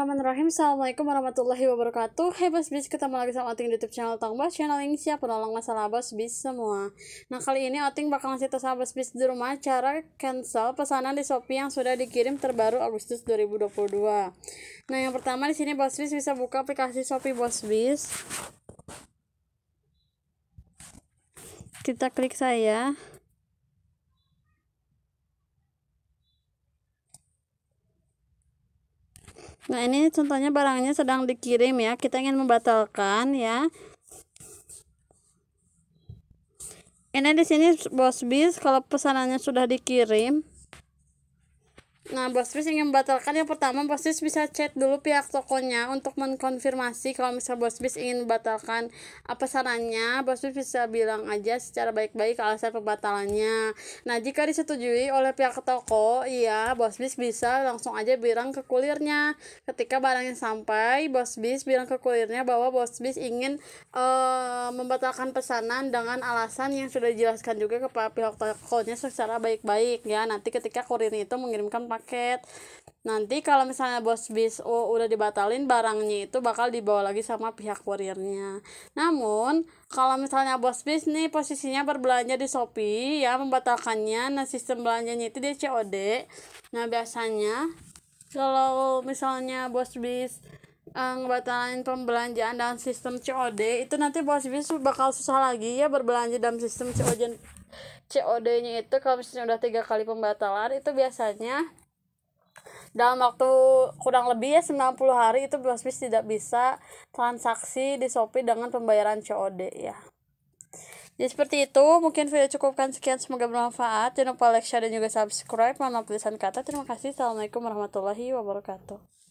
Bismillahirrahmanirrahim Assalamualaikum warahmatullahi wabarakatuh Hey Bos Bis, ketemu lagi sama Ating di YouTube channel Tang Bos Channel yang siap menolong masalah Bos Bis semua Nah kali ini Ating bakal ngasih tau Bos Bis di rumah Cara cancel pesanan di Shopee yang sudah dikirim terbaru Agustus 2022 Nah yang pertama di sini Bos Bis bisa buka aplikasi Shopee Bos Bis Kita klik saya Nah, ini contohnya barangnya sedang dikirim ya. Kita ingin membatalkan ya. Ini di sini bos bis kalau pesanannya sudah dikirim Nah, bis ingin membatalkan yang pertama, bis bisa chat dulu pihak tokonya untuk mengkonfirmasi kalau misal bis ingin membatalkan apa sarannya, bis bisa bilang aja secara baik-baik alasan pembatalannya. Nah, jika disetujui oleh pihak toko, iya, bis bisa langsung aja bilang ke kulirnya. Ketika barangnya sampai, bis bilang ke kulirnya bahwa bis ingin uh, membatalkan pesanan dengan alasan yang sudah dijelaskan juga kepada pihak tokonya secara baik-baik ya. Nanti ketika kurirnya itu mengirimkan paket nanti kalau misalnya bos bis oh, udah dibatalin barangnya itu bakal dibawa lagi sama pihak kurirnya namun kalau misalnya bos bis nih posisinya berbelanja di Shopee ya membatalkannya nah sistem belanjanya itu dia COD nah biasanya kalau misalnya bos bis uh, ngebatalin pembelanjaan dalam sistem COD itu nanti bos bis bakal susah lagi ya berbelanja dalam sistem COD-nya itu kalau misalnya udah tiga kali pembatalan itu biasanya dalam waktu kurang lebih ya 90 hari itu Blossmith tidak bisa transaksi di Shopee dengan pembayaran COD ya. Jadi ya, seperti itu, mungkin video cukupkan sekian semoga bermanfaat. Jangan lupa like, share dan juga subscribe. Mana tulisan kata. Terima kasih. Assalamualaikum warahmatullahi wabarakatuh.